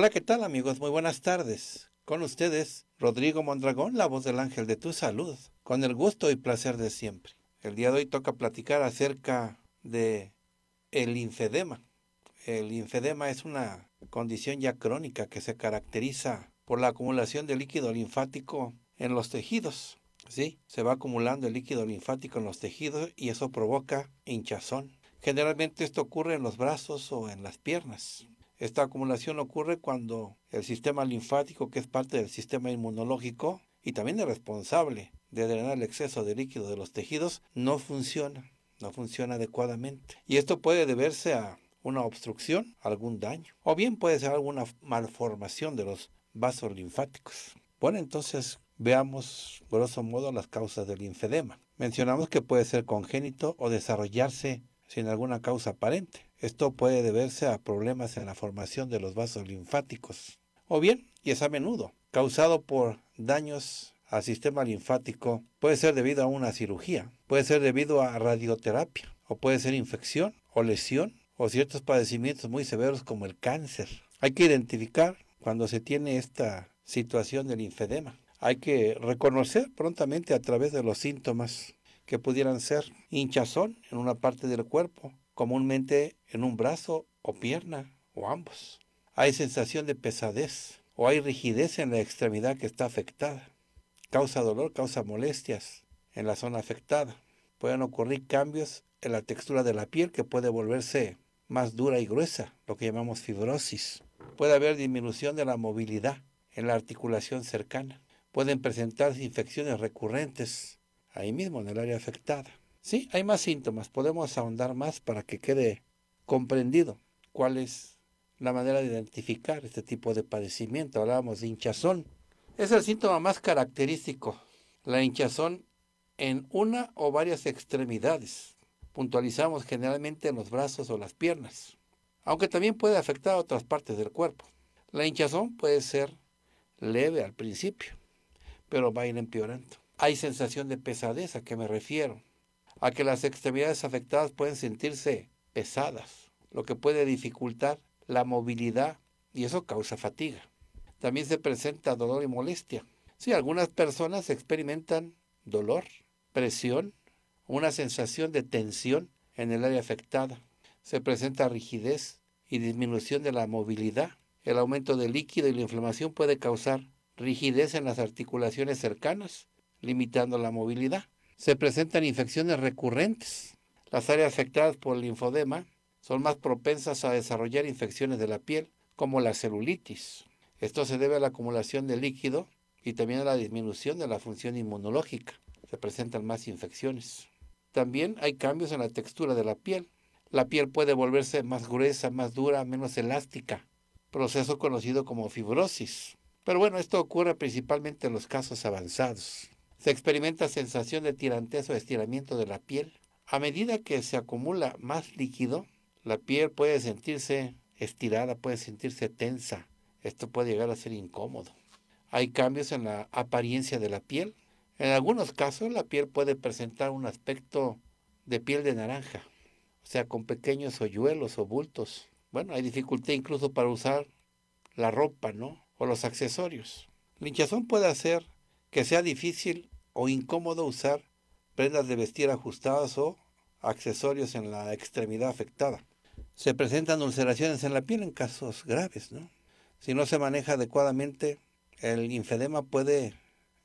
Hola, ¿qué tal amigos? Muy buenas tardes. Con ustedes, Rodrigo Mondragón, la voz del ángel de tu salud, con el gusto y placer de siempre. El día de hoy toca platicar acerca de el linfedema. El linfedema es una condición ya crónica que se caracteriza por la acumulación de líquido linfático en los tejidos. ¿sí? Se va acumulando el líquido linfático en los tejidos y eso provoca hinchazón. Generalmente esto ocurre en los brazos o en las piernas. Esta acumulación ocurre cuando el sistema linfático, que es parte del sistema inmunológico y también es responsable de drenar el exceso de líquido de los tejidos, no funciona, no funciona adecuadamente. Y esto puede deberse a una obstrucción, algún daño, o bien puede ser alguna malformación de los vasos linfáticos. Bueno, entonces veamos grosso modo las causas del linfedema. Mencionamos que puede ser congénito o desarrollarse sin alguna causa aparente. Esto puede deberse a problemas en la formación de los vasos linfáticos, o bien, y es a menudo, causado por daños al sistema linfático, puede ser debido a una cirugía, puede ser debido a radioterapia, o puede ser infección o lesión, o ciertos padecimientos muy severos como el cáncer. Hay que identificar cuando se tiene esta situación del linfedema. Hay que reconocer prontamente a través de los síntomas que pudieran ser hinchazón en una parte del cuerpo, comúnmente en un brazo o pierna o ambos. Hay sensación de pesadez o hay rigidez en la extremidad que está afectada. Causa dolor, causa molestias en la zona afectada. Pueden ocurrir cambios en la textura de la piel que puede volverse más dura y gruesa, lo que llamamos fibrosis. Puede haber disminución de la movilidad en la articulación cercana. Pueden presentarse infecciones recurrentes ahí mismo en el área afectada. Sí, hay más síntomas. Podemos ahondar más para que quede comprendido cuál es la manera de identificar este tipo de padecimiento. Hablábamos de hinchazón. Es el síntoma más característico, la hinchazón en una o varias extremidades. Puntualizamos generalmente en los brazos o las piernas, aunque también puede afectar a otras partes del cuerpo. La hinchazón puede ser leve al principio, pero va a ir empeorando. Hay sensación de pesadez, ¿a qué me refiero? a que las extremidades afectadas pueden sentirse pesadas, lo que puede dificultar la movilidad y eso causa fatiga. También se presenta dolor y molestia. Sí, algunas personas experimentan dolor, presión, una sensación de tensión en el área afectada. Se presenta rigidez y disminución de la movilidad. El aumento de líquido y la inflamación puede causar rigidez en las articulaciones cercanas, limitando la movilidad se presentan infecciones recurrentes. Las áreas afectadas por el linfodema son más propensas a desarrollar infecciones de la piel, como la celulitis. Esto se debe a la acumulación de líquido y también a la disminución de la función inmunológica. Se presentan más infecciones. También hay cambios en la textura de la piel. La piel puede volverse más gruesa, más dura, menos elástica, proceso conocido como fibrosis. Pero bueno, esto ocurre principalmente en los casos avanzados. Se experimenta sensación de tirantez o estiramiento de la piel. A medida que se acumula más líquido, la piel puede sentirse estirada, puede sentirse tensa. Esto puede llegar a ser incómodo. Hay cambios en la apariencia de la piel. En algunos casos la piel puede presentar un aspecto de piel de naranja, o sea, con pequeños hoyuelos o bultos. Bueno, hay dificultad incluso para usar la ropa, O los accesorios. La hinchazón puede hacer que sea difícil o incómodo usar prendas de vestir ajustadas o accesorios en la extremidad afectada. Se presentan ulceraciones en la piel en casos graves, Si no se maneja adecuadamente, el infedema puede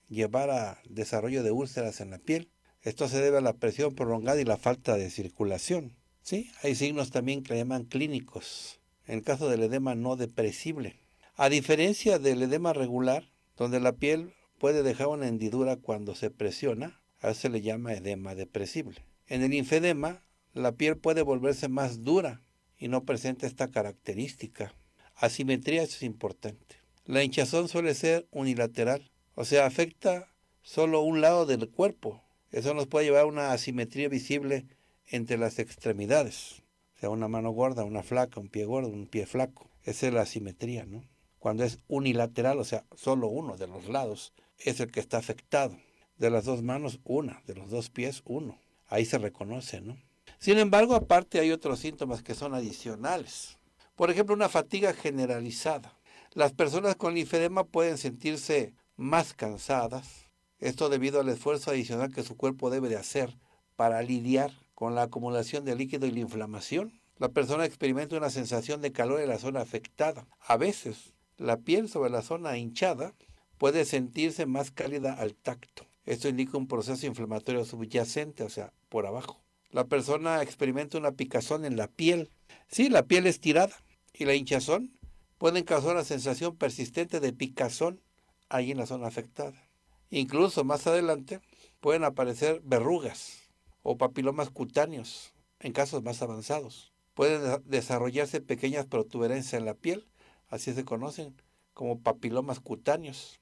llevar a desarrollo de úlceras en la piel. Esto se debe a la presión prolongada y la falta de circulación. Sí, hay signos también que llaman clínicos, en caso del edema no depresible. A diferencia del edema regular, donde la piel puede dejar una hendidura cuando se presiona, a eso se le llama edema depresible. En el infedema, la piel puede volverse más dura y no presenta esta característica. Asimetría es importante. La hinchazón suele ser unilateral, o sea, afecta solo un lado del cuerpo. Eso nos puede llevar a una asimetría visible entre las extremidades. O sea, una mano gorda, una flaca, un pie gordo, un pie flaco. Esa es la asimetría, ¿no? Cuando es unilateral, o sea, solo uno de los lados es el que está afectado. De las dos manos, una. De los dos pies, uno. Ahí se reconoce, ¿no? Sin embargo, aparte hay otros síntomas que son adicionales. Por ejemplo, una fatiga generalizada. Las personas con linfedema pueden sentirse más cansadas, esto debido al esfuerzo adicional que su cuerpo debe de hacer para lidiar con la acumulación de líquido y la inflamación. La persona experimenta una sensación de calor en la zona afectada. A veces, la piel sobre la zona hinchada puede sentirse más cálida al tacto. Esto indica un proceso inflamatorio subyacente, o sea, por abajo. La persona experimenta una picazón en la piel. Sí, la piel es tirada y la hinchazón pueden causar una sensación persistente de picazón ahí en la zona afectada. Incluso más adelante pueden aparecer verrugas o papilomas cutáneos en casos más avanzados. Pueden desarrollarse pequeñas protuberancias en la piel, así se conocen como papilomas cutáneos.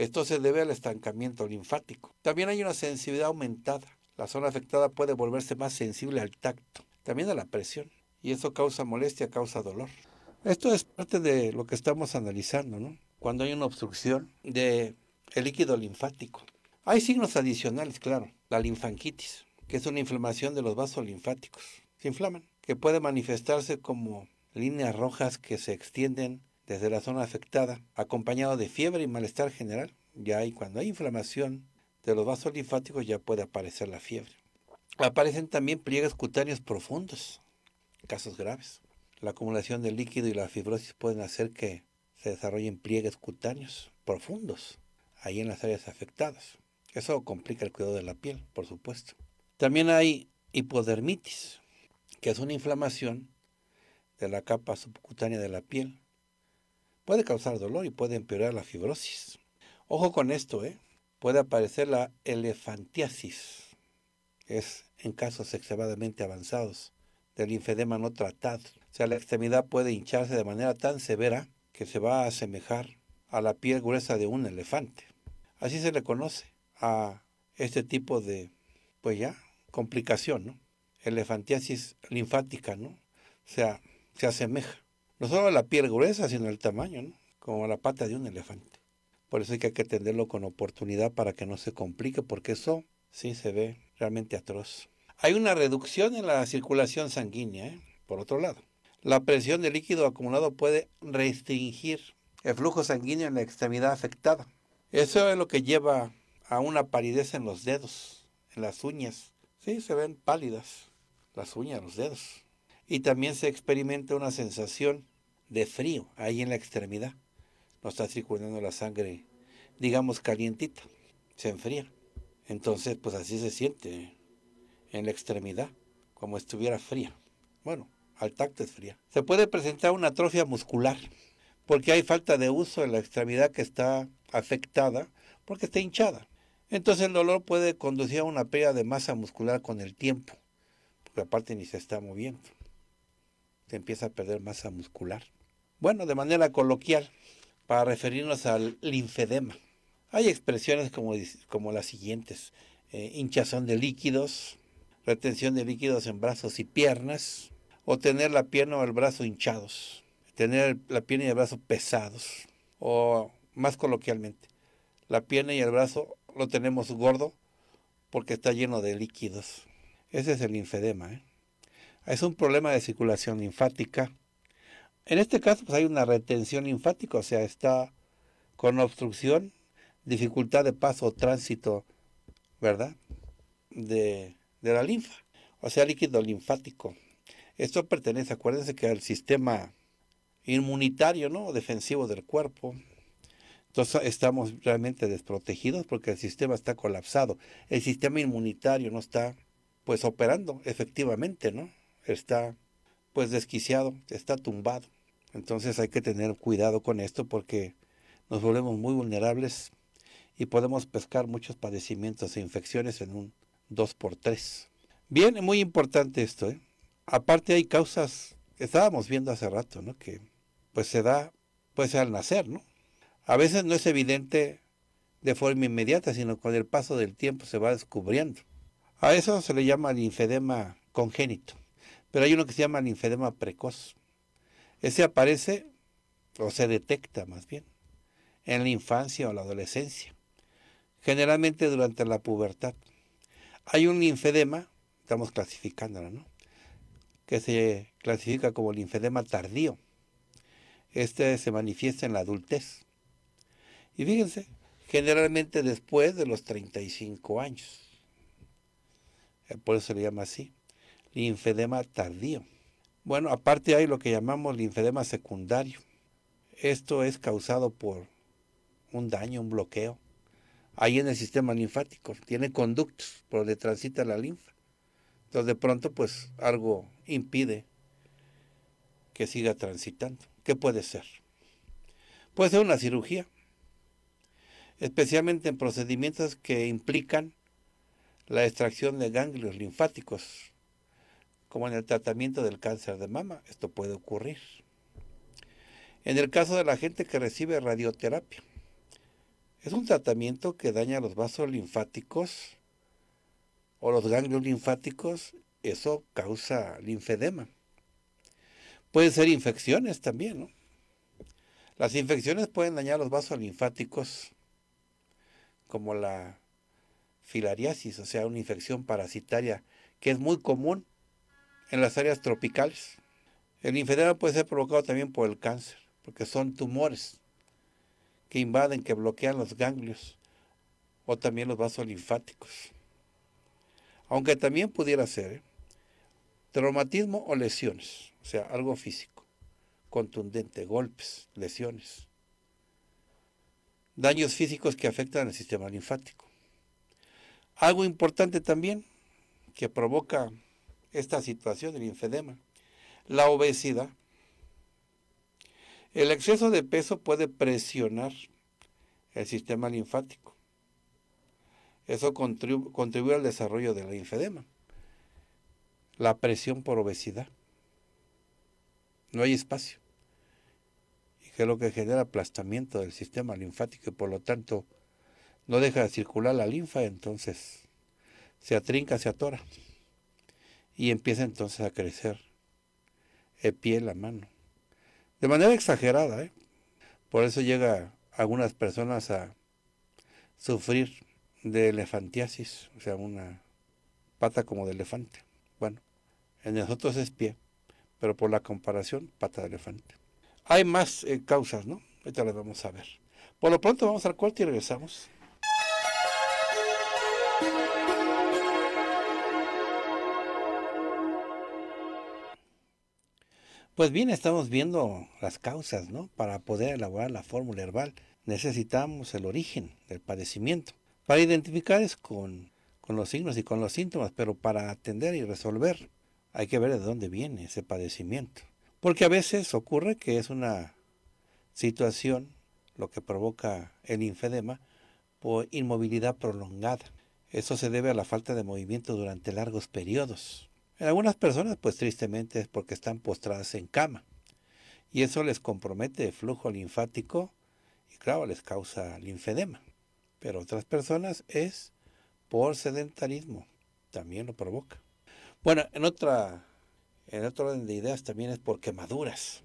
Esto se debe al estancamiento linfático. También hay una sensibilidad aumentada. La zona afectada puede volverse más sensible al tacto, también a la presión. Y eso causa molestia, causa dolor. Esto es parte de lo que estamos analizando, ¿no? Cuando hay una obstrucción del el líquido linfático. Hay signos adicionales, claro. La linfanquitis, que es una inflamación de los vasos linfáticos. Se inflaman, que puede manifestarse como líneas rojas que se extienden desde la zona afectada, acompañado de fiebre y malestar general. Ya hay cuando hay inflamación de los vasos linfáticos ya puede aparecer la fiebre. Aparecen también pliegues cutáneos profundos, casos graves. La acumulación de líquido y la fibrosis pueden hacer que se desarrollen pliegues cutáneos profundos ahí en las áreas afectadas. Eso complica el cuidado de la piel, por supuesto. También hay hipodermitis, que es una inflamación de la capa subcutánea de la piel puede causar dolor y puede empeorar la fibrosis. Ojo con esto, ¿eh? puede aparecer la elefantiasis, es en casos extremadamente avanzados del linfedema no tratado. O sea, la extremidad puede hincharse de manera tan severa que se va a asemejar a la piel gruesa de un elefante. Así se le conoce a este tipo de, pues ya, complicación, ¿no? Elefantiasis linfática, ¿no? O sea, se asemeja no solo la piel gruesa, sino el tamaño, ¿no? como la pata de un elefante. Por eso hay que atenderlo con oportunidad para que no se complique, porque eso sí se ve realmente atroz. Hay una reducción en la circulación sanguínea, ¿eh? por otro lado. La presión de líquido acumulado puede restringir el flujo sanguíneo en la extremidad afectada. Eso es lo que lleva a una palidez en los dedos, en las uñas. Sí, se ven pálidas las uñas, los dedos. Y también se experimenta una sensación de frío ahí en la extremidad. No está circulando la sangre, digamos, calientita. Se enfría. Entonces, pues así se siente en la extremidad, como estuviera fría. Bueno, al tacto es fría. Se puede presentar una atrofia muscular, porque hay falta de uso en la extremidad que está afectada, porque está hinchada. Entonces el dolor puede conducir a una pérdida de masa muscular con el tiempo, porque aparte ni se está moviendo empieza a perder masa muscular. Bueno, de manera coloquial, para referirnos al linfedema. Hay expresiones como, como las siguientes, eh, hinchazón de líquidos, retención de líquidos en brazos y piernas, o tener la pierna o el brazo hinchados, tener la pierna y el brazo pesados, o más coloquialmente, la pierna y el brazo lo tenemos gordo porque está lleno de líquidos. Ese es el linfedema. ¿eh? es un problema de circulación linfática. En este caso pues hay una retención linfática, o sea, está con obstrucción, dificultad de paso o tránsito, ¿verdad? De, de la linfa, o sea, líquido linfático. Esto pertenece, acuérdense que al sistema inmunitario, ¿no? Defensivo del cuerpo. Entonces estamos realmente desprotegidos porque el sistema está colapsado. El sistema inmunitario no está pues operando efectivamente, ¿no? está pues desquiciado, está tumbado. Entonces hay que tener cuidado con esto porque nos volvemos muy vulnerables y podemos pescar muchos padecimientos e infecciones en un 2x3. Bien, muy importante esto. ¿eh? Aparte hay causas, que estábamos viendo hace rato, ¿no? que pues se da pues al nacer. ¿no? A veces no es evidente de forma inmediata, sino con el paso del tiempo se va descubriendo. A eso se le llama el congénito. Pero hay uno que se llama linfedema precoz. Ese aparece o se detecta más bien en la infancia o la adolescencia, generalmente durante la pubertad. Hay un linfedema, estamos clasificándolo, ¿no? Que se clasifica como linfedema tardío. Este se manifiesta en la adultez. Y fíjense, generalmente después de los 35 años. Eh, por eso se le llama así linfedema tardío. Bueno, aparte hay lo que llamamos linfedema secundario. Esto es causado por un daño, un bloqueo. Ahí en el sistema linfático tiene conductos por donde transita la linfa. Entonces de pronto pues algo impide que siga transitando. ¿Qué puede ser? Puede ser una cirugía, especialmente en procedimientos que implican la extracción de ganglios linfáticos como en el tratamiento del cáncer de mama. Esto puede ocurrir. En el caso de la gente que recibe radioterapia, es un tratamiento que daña los vasos linfáticos o los ganglios linfáticos, eso causa linfedema. Pueden ser infecciones también, ¿no? Las infecciones pueden dañar los vasos linfáticos, como la filariasis, o sea, una infección parasitaria que es muy común en las áreas tropicales. El linfedema puede ser provocado también por el cáncer, porque son tumores que invaden, que bloquean los ganglios o también los vasos linfáticos. Aunque también pudiera ser ¿eh? traumatismo o lesiones, o sea, algo físico, contundente, golpes, lesiones, daños físicos que afectan al sistema linfático. Algo importante también que provoca esta situación del linfedema, La obesidad. El exceso de peso puede presionar el sistema linfático. Eso contribuye al desarrollo del la linfedema. La presión por obesidad. No hay espacio. Y que es lo que genera aplastamiento del sistema linfático y por lo tanto no deja de circular la linfa, entonces se atrinca, se atora y empieza entonces a crecer el pie en la mano. De manera exagerada, ¿eh? por eso llega algunas personas a sufrir de elefantiasis, o sea, una pata como de elefante. Bueno, en nosotros es pie, pero por la comparación, pata de elefante. Hay más eh, causas, ¿no? Ahorita las vamos a ver. Por lo pronto vamos al cuarto y regresamos. Pues bien, estamos viendo las causas, ¿no? Para poder elaborar la fórmula herbal necesitamos el origen del padecimiento para identificar es con, con los signos y con los síntomas, pero para atender y resolver hay que ver de dónde viene ese padecimiento. Porque a veces ocurre que es una situación lo que provoca el infedema por inmovilidad prolongada. Eso se debe a la falta de movimiento durante largos periodos. En algunas personas, pues tristemente es porque están postradas en cama y eso les compromete el flujo linfático y claro, les causa linfedema. Pero otras personas es por sedentarismo, también lo provoca. Bueno, en otra en otro orden de ideas también es por quemaduras,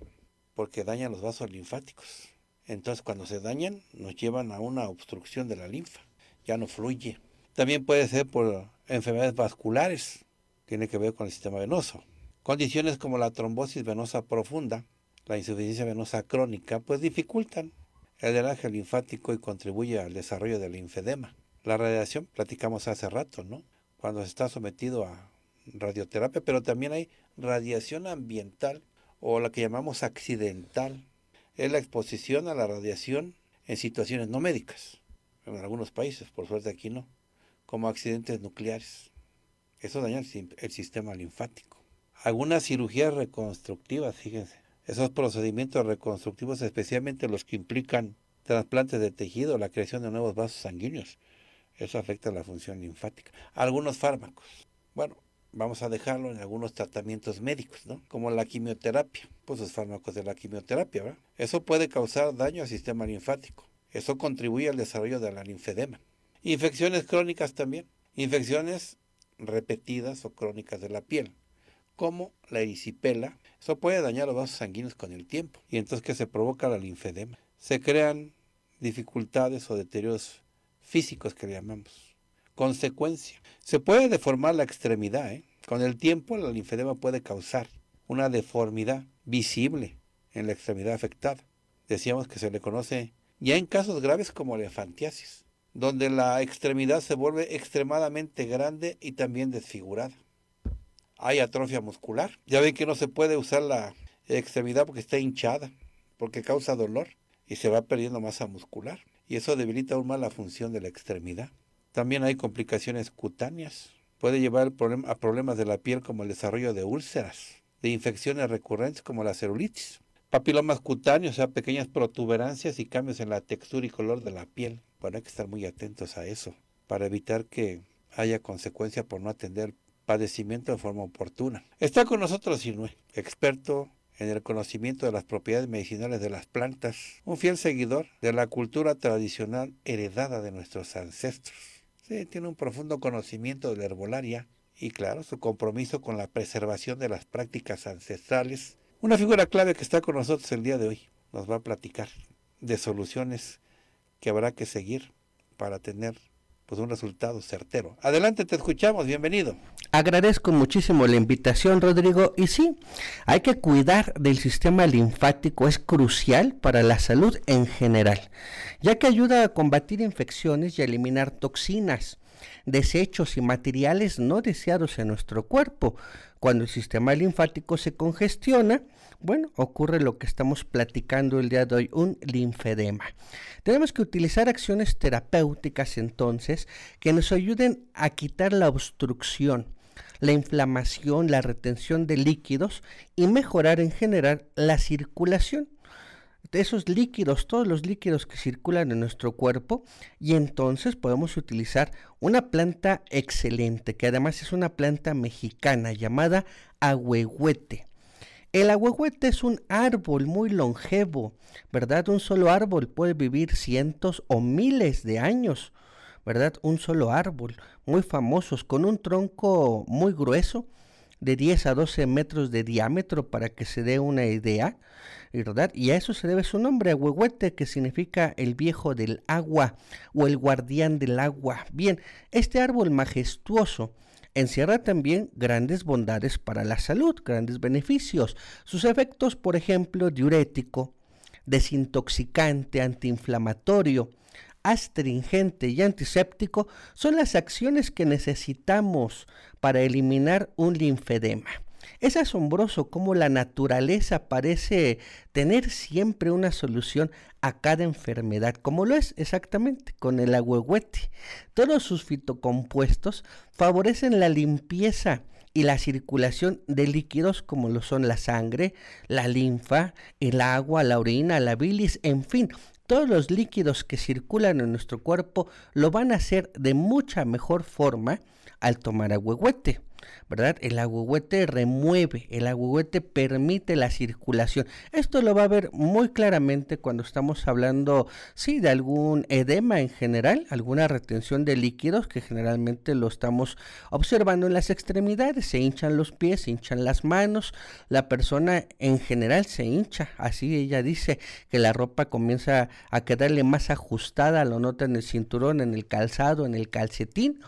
porque dañan los vasos linfáticos. Entonces, cuando se dañan, nos llevan a una obstrucción de la linfa, ya no fluye. También puede ser por enfermedades vasculares, tiene que ver con el sistema venoso. Condiciones como la trombosis venosa profunda, la insuficiencia venosa crónica, pues dificultan el drenaje linfático y contribuye al desarrollo del linfedema. La radiación, platicamos hace rato, ¿no? Cuando se está sometido a radioterapia, pero también hay radiación ambiental o la que llamamos accidental. Es la exposición a la radiación en situaciones no médicas, en algunos países, por suerte aquí no, como accidentes nucleares. Eso daña el, sistema linfático. Algunas cirugías reconstructivas, fíjense. Esos procedimientos reconstructivos, especialmente los que implican trasplantes de tejido, la creación de nuevos vasos sanguíneos, eso afecta la función linfática. Algunos fármacos. Bueno, vamos a dejarlo en algunos tratamientos médicos, ¿no? Como la quimioterapia, pues los fármacos de la quimioterapia, ¿verdad? Eso puede causar daño al sistema linfático. Eso contribuye al desarrollo de la linfedema. Infecciones crónicas también. Infecciones repetidas o crónicas de la piel, como la erisipela. Eso puede dañar los vasos sanguíneos con el tiempo y entonces que se provoca la linfedema. Se crean dificultades o deterioros físicos que le llamamos. Consecuencia. Se puede deformar la extremidad. ¿eh? Con el tiempo la linfedema puede causar una deformidad visible en la extremidad afectada. Decíamos que se le conoce ya en casos graves como elefantiasis donde la extremidad se vuelve extremadamente grande y también desfigurada. Hay atrofia muscular. Ya ven que no se puede usar la extremidad porque está hinchada, porque causa dolor y se va perdiendo masa muscular. Y eso debilita aún más la función de la extremidad. También hay complicaciones cutáneas. Puede llevar a problemas de la piel como el desarrollo de úlceras, de infecciones recurrentes como la celulitis, papilomas cutáneos, o sea, pequeñas protuberancias y cambios en la textura y color de la piel. Bueno, hay que estar muy atentos a eso para evitar que haya consecuencia por no atender padecimiento de forma oportuna. Está con nosotros Sinue, experto en el conocimiento de las propiedades medicinales de las plantas, un fiel seguidor de la cultura tradicional heredada de nuestros ancestros. Sí, tiene un profundo conocimiento de la herbolaria y claro, su compromiso con la preservación de las prácticas ancestrales. Una figura clave que está con nosotros el día de hoy nos va a platicar de soluciones que habrá que seguir para tener pues un resultado certero. Adelante, te escuchamos, bienvenido. Agradezco muchísimo la invitación, Rodrigo. Y sí, hay que cuidar del sistema linfático, es crucial para la salud en general, ya que ayuda a combatir infecciones y eliminar toxinas, desechos y materiales no deseados en nuestro cuerpo. Cuando el sistema linfático se congestiona, bueno, ocurre lo que estamos platicando el día de hoy, un linfedema. Tenemos que utilizar acciones terapéuticas entonces que nos ayuden a quitar la obstrucción, la inflamación, la retención de líquidos y mejorar en general la circulación de esos líquidos, todos los líquidos que circulan en nuestro cuerpo y entonces podemos utilizar una planta excelente, que además es una planta mexicana llamada ahuehuete. El ahuehuete es un árbol muy longevo, ¿verdad? Un solo árbol puede vivir cientos o miles de años, ¿verdad? Un solo árbol, muy famosos, con un tronco muy grueso, de 10 a 12 metros de diámetro para que se dé una idea, ¿verdad? Y a eso se debe su nombre, ahuehuete, que significa el viejo del agua o el guardián del agua. Bien, este árbol majestuoso encierra también grandes bondades para la salud, grandes beneficios. Sus efectos, por ejemplo, diurético, desintoxicante, antiinflamatorio, astringente y antiséptico son las acciones que necesitamos para eliminar un linfedema. Es asombroso cómo la naturaleza parece tener siempre una solución a cada enfermedad, como lo es exactamente con el agüehuete. Todos sus fitocompuestos favorecen la limpieza y la circulación de líquidos como lo son la sangre, la linfa, el agua, la orina, la bilis, en fin, todos los líquidos que circulan en nuestro cuerpo lo van a hacer de mucha mejor forma al tomar agüehuete. ¿verdad? El agüete remueve, el agüete permite la circulación. Esto lo va a ver muy claramente cuando estamos hablando, sí, de algún edema en general, alguna retención de líquidos que generalmente lo estamos observando en las extremidades. Se hinchan los pies, se hinchan las manos, la persona en general se hincha. Así ella dice que la ropa comienza a quedarle más ajustada, lo nota en el cinturón, en el calzado, en el calcetín.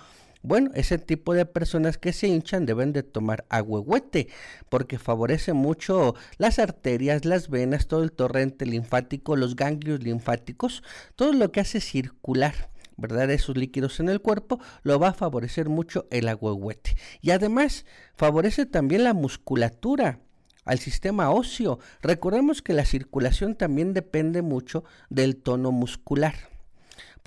Bueno, ese tipo de personas que se hinchan deben de tomar agüehuete porque favorece mucho las arterias, las venas, todo el torrente linfático, los ganglios linfáticos, todo lo que hace circular. ¿verdad? Esos líquidos en el cuerpo, lo va a favorecer mucho el agüehuete. Y además favorece también la musculatura, al sistema óseo. Recordemos que la circulación también depende mucho del tono muscular.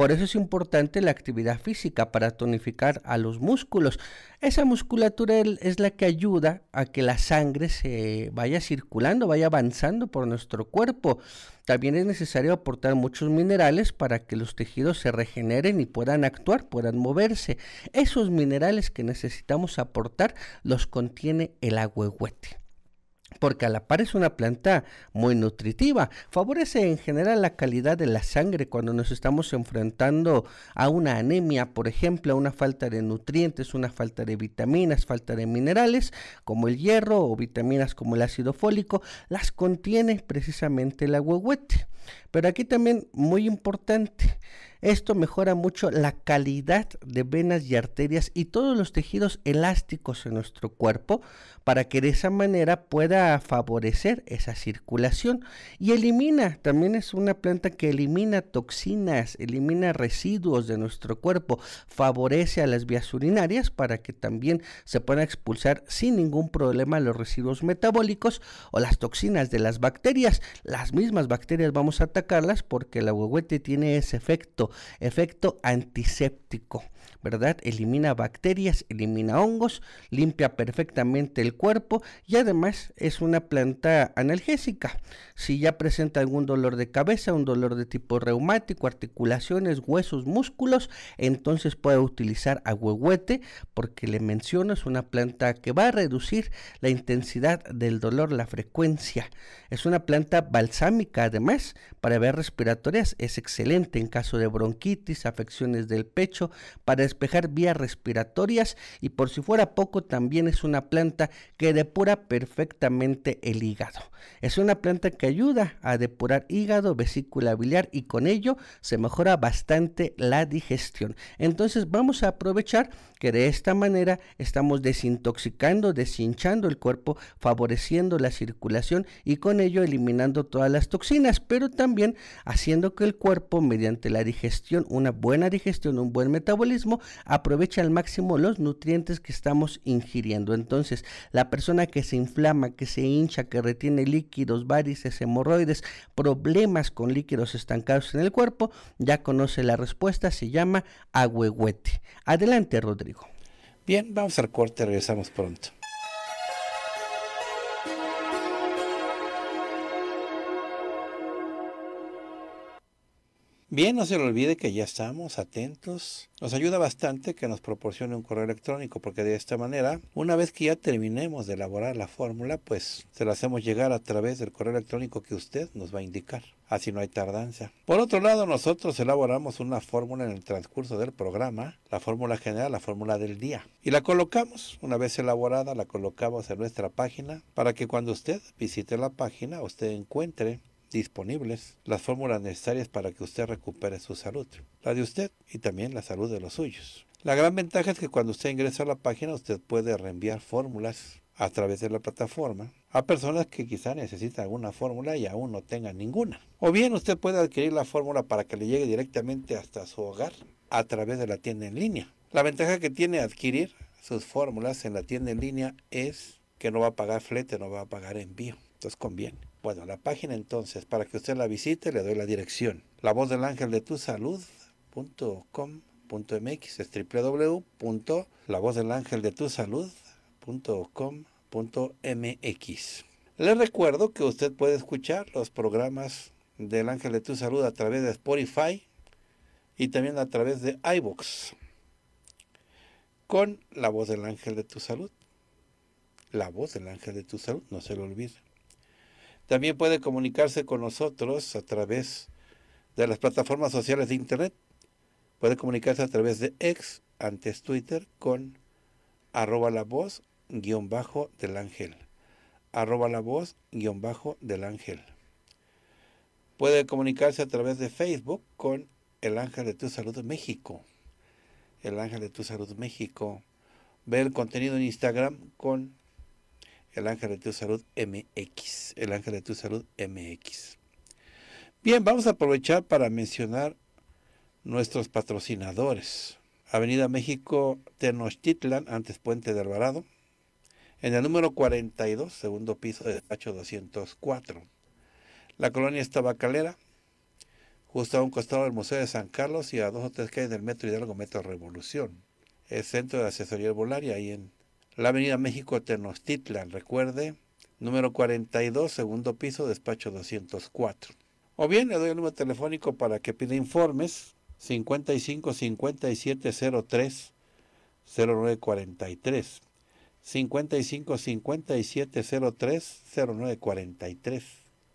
Por eso es importante la actividad física para tonificar a los músculos. Esa musculatura es la que ayuda a que la sangre se vaya circulando, vaya avanzando por nuestro cuerpo. También es necesario aportar muchos minerales para que los tejidos se regeneren y puedan actuar, puedan moverse. Esos minerales que necesitamos aportar los contiene el agüehuete porque a la par es una planta muy nutritiva. Favorece en general la calidad de la sangre cuando nos estamos enfrentando a una anemia, por ejemplo, a una falta de nutrientes, una falta de vitaminas, falta de minerales como el hierro o vitaminas como el ácido fólico, las contiene precisamente el huehuete. Pero aquí también, muy importante, esto mejora mucho la calidad de venas y arterias y todos los tejidos elásticos en nuestro cuerpo para que de esa manera pueda favorecer esa circulación. Y elimina, también es una planta que elimina toxinas, elimina residuos de nuestro cuerpo, favorece a las vías urinarias para que también se puedan expulsar sin ningún problema los residuos metabólicos o las toxinas de las bacterias. Las mismas bacterias vamos a porque la huehuete tiene ese efecto, efecto antiséptico. ¿verdad? Elimina bacterias, elimina hongos, limpia perfectamente el cuerpo y además es una planta analgésica. Si ya presenta algún dolor de cabeza, un dolor de tipo reumático, articulaciones, huesos, músculos, entonces puede utilizar agüehuete porque le menciono es una planta que va a reducir la intensidad del dolor, la frecuencia. Es una planta balsámica además para ver respiratorias es excelente en caso de bronquitis, afecciones del pecho, despejar vías respiratorias y por si fuera poco también es una planta que depura perfectamente el hígado. Es una planta que ayuda a depurar hígado, vesícula biliar y con ello se mejora bastante la digestión. Entonces vamos a aprovechar que de esta manera estamos desintoxicando, deshinchando el cuerpo, favoreciendo la circulación y con ello eliminando todas las toxinas, pero también haciendo que el cuerpo mediante la digestión, una buena digestión, un buen metabolismo, aprovecha al máximo los nutrientes que estamos ingiriendo. Entonces, la persona que se inflama, que se hincha, que retiene líquidos, varices, hemorroides, problemas con líquidos estancados en el cuerpo, ya conoce la respuesta, se llama agüehuete. Adelante, Rodrigo. Bien, vamos al corte, regresamos pronto. Bien, no se le olvide que ya estamos atentos. Nos ayuda bastante que nos proporcione un correo electrónico porque de esta manera, una vez que ya terminemos de elaborar la fórmula, pues se la hacemos llegar a través del correo electrónico que usted nos va a indicar. Así no hay tardanza. Por otro lado, nosotros elaboramos una fórmula en el transcurso del programa, la fórmula general, la fórmula del día. Y la colocamos, una vez elaborada, la colocamos en nuestra página para que cuando usted visite la página, usted encuentre disponibles las fórmulas necesarias para que usted recupere su salud, la de usted y también la salud de los suyos. La gran ventaja es que cuando usted ingresa a la página usted puede reenviar fórmulas a través de la plataforma a personas que quizá necesitan alguna fórmula y aún no tengan ninguna. O bien usted puede adquirir la fórmula para que le llegue directamente hasta su hogar a través de la tienda en línea. La ventaja que tiene adquirir sus fórmulas en la tienda en línea es que no va a pagar flete, no va a pagar envío. Entonces conviene. Bueno, la página entonces, para que usted la visite, le doy la dirección. La voz del ángel de tu salud .com .mx, es mx Le recuerdo que usted puede escuchar los programas del Ángel de Tu Salud a través de Spotify y también a través de iVoox con la voz del Ángel de Tu Salud. La voz del Ángel de Tu Salud, no se lo olvide. También puede comunicarse con nosotros a través de las plataformas sociales de Internet. Puede comunicarse a través de ex, antes Twitter, con arroba la voz guión bajo del ángel. Arroba la voz guión bajo del ángel. Puede comunicarse a través de Facebook con el ángel de tu salud México. El ángel de tu salud México. Ve el contenido en Instagram con el Ángel de tu Salud MX. El Ángel de tu Salud MX. Bien, vamos a aprovechar para mencionar nuestros patrocinadores. Avenida México Tenochtitlan, antes Puente de Alvarado. En el número 42, segundo piso de despacho 204. La colonia estaba calera, justo a un costado del Museo de San Carlos y a dos o tres calles del Metro Hidalgo Metro Revolución. El centro de asesoría herbolaria ahí en la Avenida México Ternostitlan, recuerde, número 42, segundo piso, despacho 204. O bien le doy el número telefónico para que pida informes 55 5703 0943. 55 5703 0943.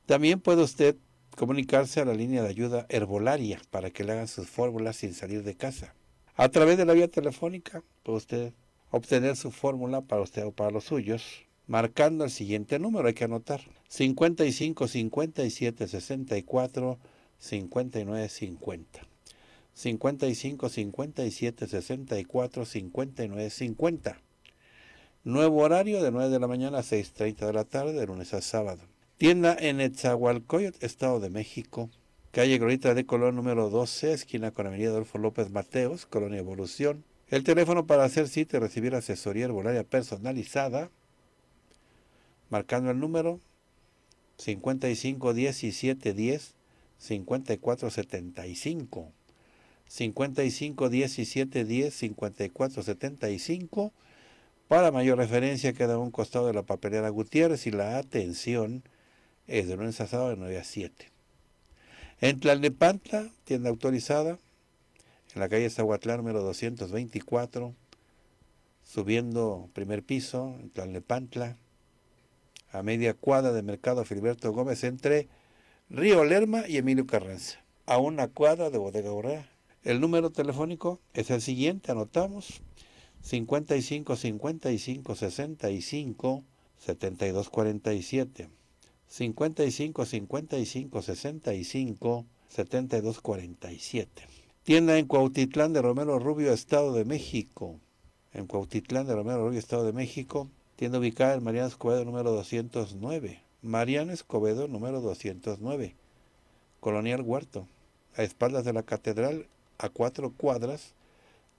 También puede usted comunicarse a la línea de ayuda herbolaria para que le hagan sus fórmulas sin salir de casa. A través de la vía telefónica puede usted obtener su fórmula para usted o para los suyos, marcando el siguiente número, hay que anotar, 55 57 64 59 50. 55 57 64 59 50. Nuevo horario de 9 de la mañana a 6.30 de la tarde, de lunes a sábado. Tienda en Etzahualcoyot, Estado de México. Calle Glorita de Colón número 12, esquina con Avenida Adolfo López Mateos, Colonia Evolución. El teléfono para hacer cita y recibir asesoría herbolaria personalizada, marcando el número 55 17 10 54 75. 55 17 10 54 75. Para mayor referencia queda a un costado de la papelera Gutiérrez y la atención es de lunes a sábado de 9 a 7. En Tlalnepantla, tienda autorizada, en la calle Zahuatlán número 224, subiendo primer piso, en Tlalnepantla, a media cuadra de Mercado Filiberto Gómez, entre Río Lerma y Emilio Carranza, a una cuadra de Bodega Borrea. El número telefónico es el siguiente, anotamos 55 55 65 72 47. 55 55 65 72 47. Tienda en Cuautitlán de Romero Rubio, Estado de México. En Cuautitlán de Romero Rubio, Estado de México. Tienda ubicada en Mariano Escobedo número 209. Mariano Escobedo número 209. Colonial Huerto. A espaldas de la catedral, a cuatro cuadras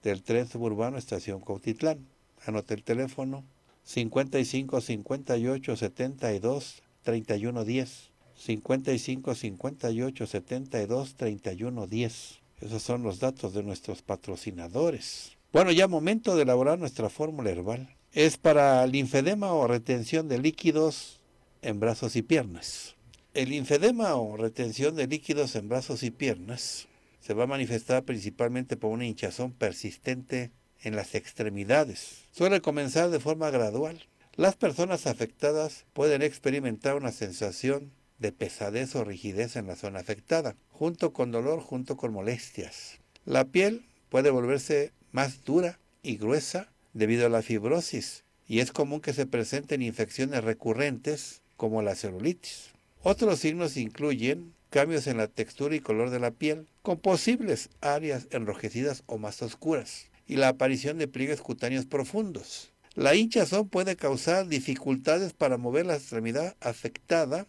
del tren suburbano Estación Cuautitlán. Anote el teléfono 55 58 72 31 10. 55 58 72 31 10. Esos son los datos de nuestros patrocinadores. Bueno, ya momento de elaborar nuestra fórmula herbal. Es para linfedema o retención de líquidos en brazos y piernas. El linfedema o retención de líquidos en brazos y piernas se va a manifestar principalmente por una hinchazón persistente en las extremidades. Suele comenzar de forma gradual. Las personas afectadas pueden experimentar una sensación de pesadez o rigidez en la zona afectada, junto con dolor, junto con molestias. La piel puede volverse más dura y gruesa debido a la fibrosis y es común que se presenten infecciones recurrentes como la celulitis. Otros signos incluyen cambios en la textura y color de la piel, con posibles áreas enrojecidas o más oscuras, y la aparición de pliegues cutáneos profundos. La hinchazón puede causar dificultades para mover la extremidad afectada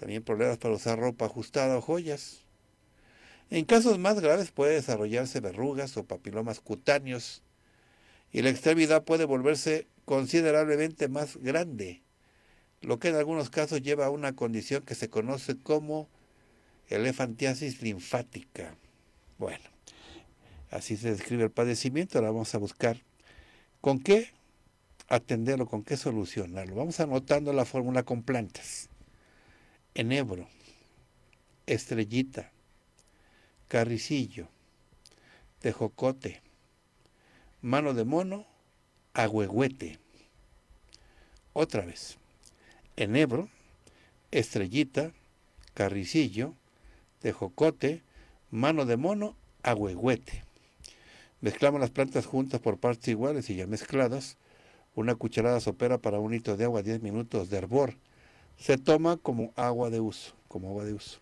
también problemas para usar ropa ajustada o joyas. En casos más graves puede desarrollarse verrugas o papilomas cutáneos y la extremidad puede volverse considerablemente más grande, lo que en algunos casos lleva a una condición que se conoce como elefantiasis linfática. Bueno, así se describe el padecimiento, ahora vamos a buscar con qué atenderlo, con qué solucionarlo. Vamos anotando la fórmula con plantas. Enebro, Estrellita, Carricillo, Tejocote, Mano de Mono, Agüehuete. Otra vez, Enebro, Estrellita, Carricillo, Tejocote, Mano de Mono, Agüehuete. Mezclamos las plantas juntas por partes iguales y ya mezcladas. Una cucharada sopera para un litro de agua, 10 minutos de hervor se toma como agua de uso, como agua de uso,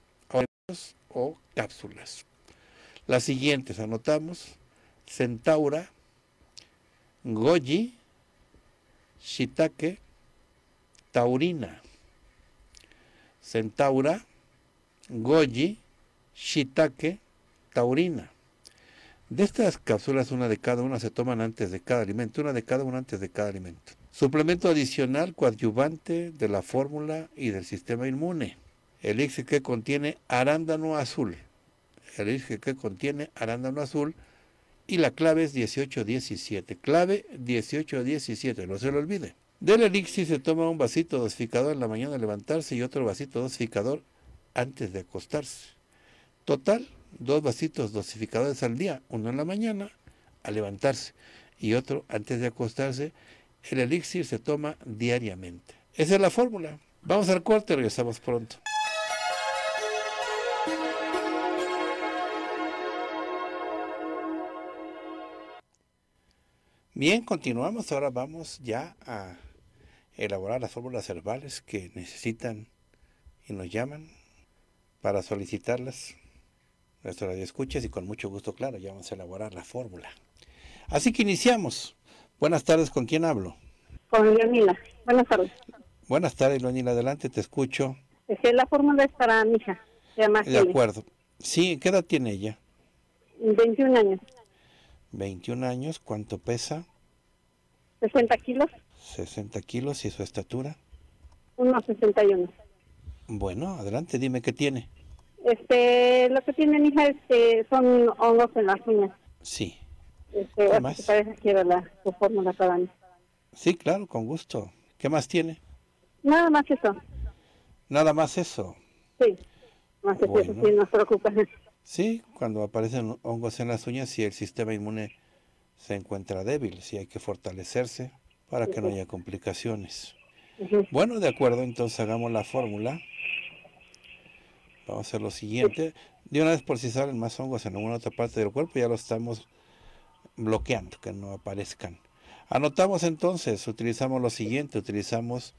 o cápsulas. Las siguientes anotamos: centaura, goji, shiitake, taurina. Centaura, goji, shiitake, taurina. De estas cápsulas, una de cada una se toman antes de cada alimento, una de cada una antes de cada alimento. Suplemento adicional coadyuvante de la fórmula y del sistema inmune. El que contiene arándano azul. El que contiene arándano azul. Y la clave es 1817. Clave 1817, no se lo olvide. Del elixir se toma un vasito dosificador en la mañana al levantarse y otro vasito dosificador antes de acostarse. Total, dos vasitos dosificadores al día, uno en la mañana al levantarse y otro antes de acostarse el elixir se toma diariamente. Esa es la fórmula. Vamos al corte, regresamos pronto. Bien, continuamos. Ahora vamos ya a elaborar las fórmulas herbales que necesitan y nos llaman para solicitarlas. Nuestra radio escuchas y con mucho gusto, claro, ya vamos a elaborar la fórmula. Así que iniciamos. Buenas tardes, ¿con quién hablo? Con Leonila. Buenas tardes. Buenas tardes, Leonila, adelante, te escucho. Este, la fórmula es para mi hija. De acuerdo. Sí, ¿qué edad tiene ella? 21 años. 21 años, ¿cuánto pesa? 60 kilos. 60 kilos y su estatura. 1,61. Bueno, adelante, dime qué tiene. Este, lo que tiene mi hija que son hongos en las uñas. Sí la, fórmula Sí, claro, con gusto. ¿Qué más tiene? Nada más eso. Nada más eso. Sí, nos preocupa. Sí, cuando aparecen hongos en las uñas, si el sistema inmune se encuentra débil, si hay que fortalecerse para que no haya complicaciones. Bueno, de acuerdo, entonces hagamos la fórmula. Vamos a hacer lo siguiente. De una vez por si salen más hongos en alguna otra parte del cuerpo, ya lo estamos bloqueando, que no aparezcan. Anotamos entonces, utilizamos lo siguiente, utilizamos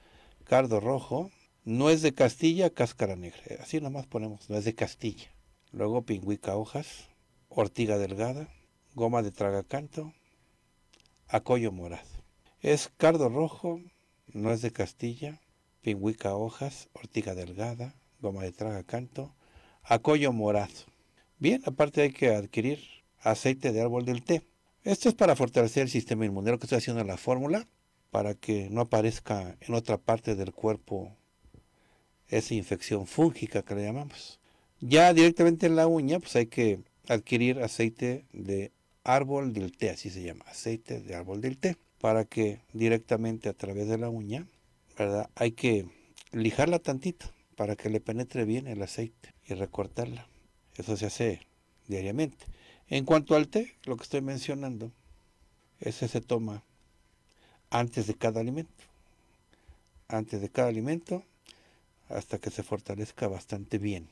cardo rojo, nuez de Castilla, cáscara negra. Eh, así nomás ponemos nuez de Castilla. Luego pingüica hojas, ortiga delgada, goma de tragacanto, acollo morado. Es cardo rojo, nuez de Castilla, pingüica hojas, ortiga delgada, goma de tragacanto, acollo morado. Bien, aparte hay que adquirir aceite de árbol del té. Esto es para fortalecer el sistema inmunero que estoy haciendo en la fórmula, para que no aparezca en otra parte del cuerpo esa infección fúngica que le llamamos. Ya directamente en la uña, pues hay que adquirir aceite de árbol del té, así se llama, aceite de árbol del té, para que directamente a través de la uña, ¿verdad? Hay que lijarla tantito para que le penetre bien el aceite y recortarla. Eso se hace diariamente. En cuanto al té, lo que estoy mencionando, ese se toma antes de cada alimento. Antes de cada alimento, hasta que se fortalezca bastante bien.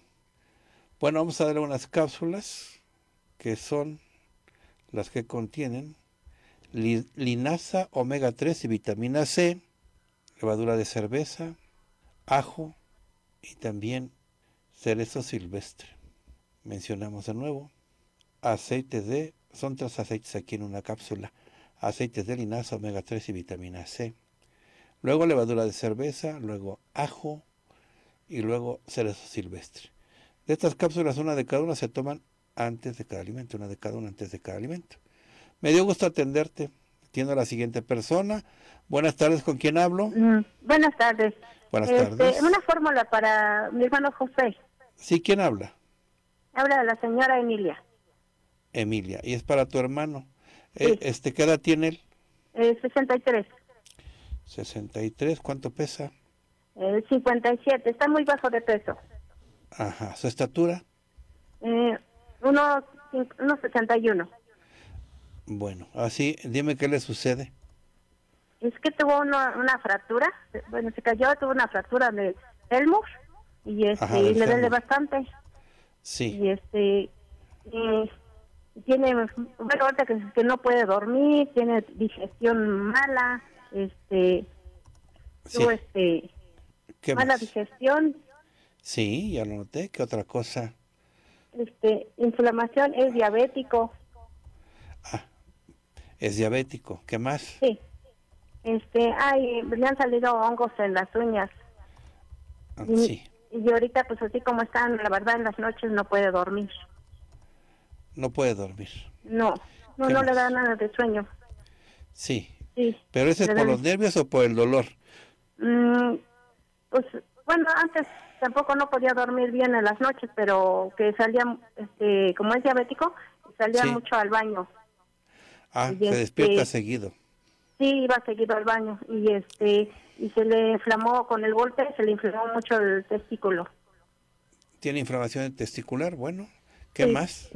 Bueno, vamos a darle unas cápsulas que son las que contienen linaza, omega 3 y vitamina C, levadura de cerveza, ajo y también cerezo silvestre. Mencionamos de nuevo aceites de, son tres aceites aquí en una cápsula, aceites de linaza, omega 3 y vitamina C. Luego levadura de cerveza, luego ajo y luego cerezo silvestre. De estas cápsulas, una de cada una se toman antes de cada alimento, una de cada una antes de cada alimento. Me dio gusto atenderte. Atiendo a la siguiente persona. Buenas tardes, ¿con quién hablo? Mm, buenas tardes. Buenas este, tardes. Una fórmula para mi hermano José. Sí, ¿quién habla? Habla la señora Emilia. Emilia. Y es para tu hermano. Eh, este, ¿Qué edad tiene él? Eh, 63. 63, ¿cuánto pesa? Eh, 57, está muy bajo de peso. Ajá, ¿su estatura? Eh, unos, 61. Bueno, así, dime qué le sucede. Es que tuvo una, fractura, bueno, se cayó, tuvo una fractura de Elmur y, y este, le duele bastante. Sí. Y este, tiene, bueno, ahorita que, no puede dormir, tiene digestión mala, este, sí. este, mala digestión. Sí, ya lo noté. ¿Qué otra cosa? Este, inflamación, es diabético. Ah, es diabético. ¿Qué más? Sí. Este, ay, le han salido hongos en las uñas. Ah, sí. Y ahorita, pues así como están, la verdad, en las noches no puede dormir no puede dormir. No, no, no le da nada de sueño. Sí. ¿Pero ese es por los nervios o por el dolor? Mm, pues bueno, antes tampoco no podía dormir bien en las noches, pero que salía, este, como es diabético, salía mucho al baño. Ah, se despierta este, seguido. Sí, iba seguido al baño y este y se le inflamó con el golpe, se le inflamó mucho el testículo. Tiene inflamación testicular, bueno, ¿qué más?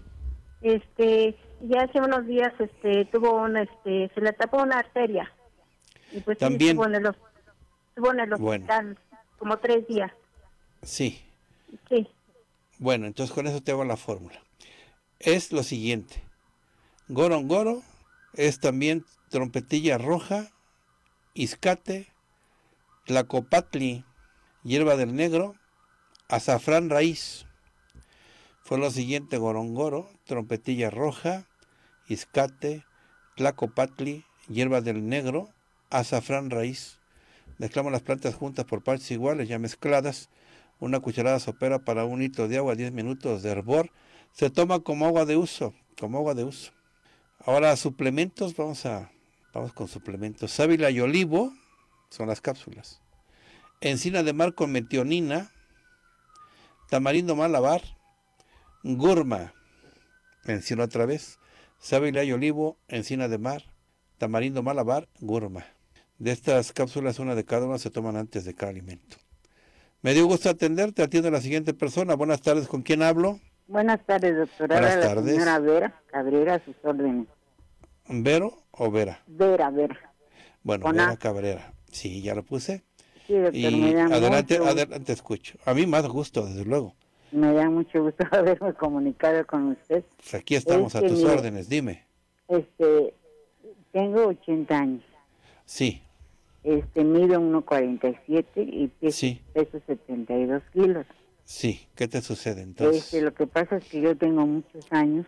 este ya hace unos días este tuvo un este se le tapó una arteria y pues también estuvo en el, bueno. como tres días sí sí bueno entonces con eso te hago la fórmula es lo siguiente gorongoro es también trompetilla roja iscate tlacopatli hierba del negro azafrán raíz con lo siguiente Gorongoro, Trompetilla Roja, Iscate, Tlacopatli, hierba del Negro, Azafrán Raíz. Mezclamos las plantas juntas por partes iguales, ya mezcladas. Una cucharada sopera para un litro de agua, 10 minutos de hervor. Se toma como agua de uso, como agua de uso. Ahora suplementos, vamos a vamos con suplementos. Sábila y olivo son las cápsulas. Encina de mar con metionina, tamarindo malabar, Gurma, encina otra vez. Sábila y olivo, encina de mar. Tamarindo malabar, gurma. De estas cápsulas, una de cada una se toman antes de cada alimento. Me dio gusto atenderte. atiendo a la siguiente persona. Buenas tardes. ¿Con quién hablo? Buenas tardes, doctora. Buenas tardes. Señora Vera Cabrera, a sus órdenes. ¿Vero o Vera? Vera, Vera. Bueno, Vera Cabrera. Sí, ya lo puse. Sí, adelante, adelante, escucho. A mí más gusto, desde luego. Me da mucho gusto haberme comunicado con usted. Pues aquí estamos a este, tus órdenes, dime. Este, tengo 80 años. Sí. Este, mido 1,47 y peso, 72 kilos. Sí, ¿qué te sucede entonces? Este, lo que pasa es que yo tengo muchos años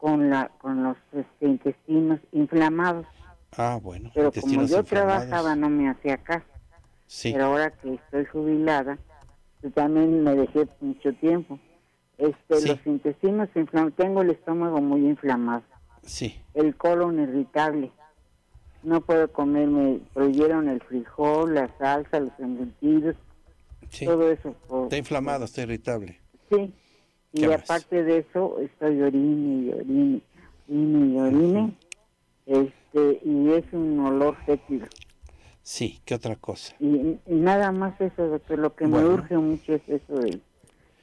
con la con los este, intestinos inflamados. Ah, bueno. Pero como yo trabajaba no me hacía caso. Sí. Pero ahora que estoy jubilada, también me dejé mucho tiempo. Este, Los intestinos se tengo el estómago muy inflamado. Sí. El colon irritable. No puedo comerme, me prohibieron el frijol, la salsa, los embutidos, todo eso. está inflamado, está irritable. Sí. Y aparte de eso, estoy orine y orine, orine y orine. Este, y es un olor fétido. Sí, ¿qué otra cosa? Y, nada más eso, doctor. Lo que me urge mucho es eso de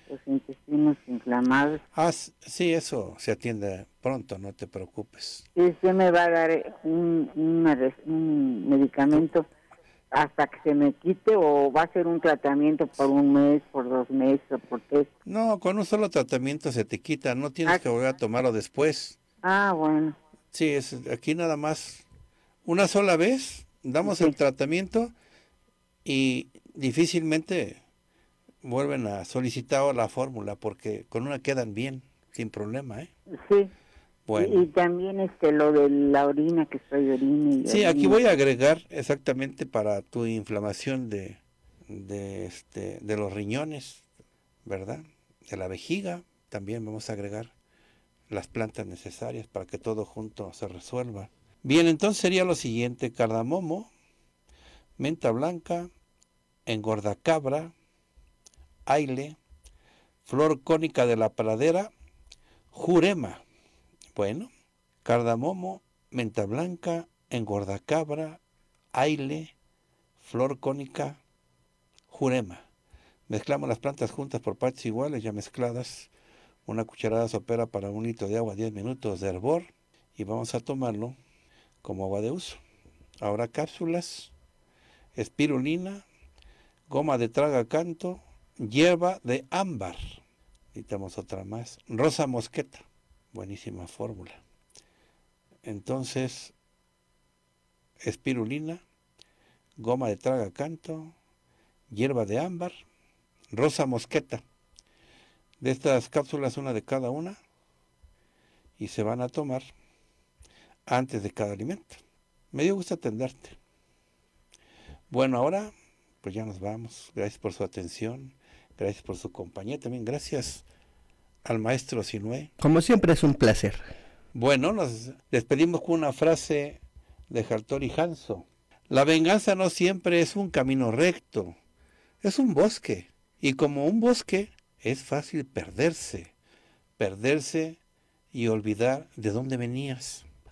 los intestinos inflamados. Ah, sí, eso se atiende pronto, no te preocupes. ¿Y se me va a dar eh, un, medicamento hasta que se me quite o va a ser un tratamiento por un mes, por dos meses o por tres? No, con un solo tratamiento se te quita, no tienes ah. que volver a tomarlo después. Ah, bueno. Sí, es aquí nada más una sola vez damos el tratamiento y difícilmente vuelven a solicitar la fórmula porque con una quedan bien, sin problema, ¿eh? Sí. Y, también este lo de la orina que estoy orina. sí, aquí voy a agregar exactamente para tu inflamación de, de este de los riñones, ¿verdad? De la vejiga, también vamos a agregar las plantas necesarias para que todo junto se resuelva. Bien, entonces sería lo siguiente, cardamomo, menta blanca, cabra, aile, flor cónica de la pradera, jurema. Bueno, cardamomo, menta blanca, cabra, aile, flor cónica, jurema. Mezclamos las plantas juntas por partes iguales, ya mezcladas. Una cucharada sopera para un litro de agua, 10 minutos de hervor. Y vamos a tomarlo como agua de uso. Ahora cápsulas, espirulina, goma de traga canto, hierba de ámbar. Necesitamos otra más. Rosa mosqueta. Buenísima fórmula. Entonces, espirulina, goma de traga canto, hierba de ámbar, rosa mosqueta. De estas cápsulas, una de cada una, y se van a tomar antes de cada alimento. Me dio gusto atenderte. Bueno, ahora pues ya nos vamos. Gracias por su atención, gracias por su compañía, también gracias al maestro Sinué. Como siempre es un placer. Bueno, nos despedimos con una frase de Hartori Hanso. La venganza no siempre es un camino recto, es un bosque. Y como un bosque, es fácil perderse, perderse y olvidar de dónde venías.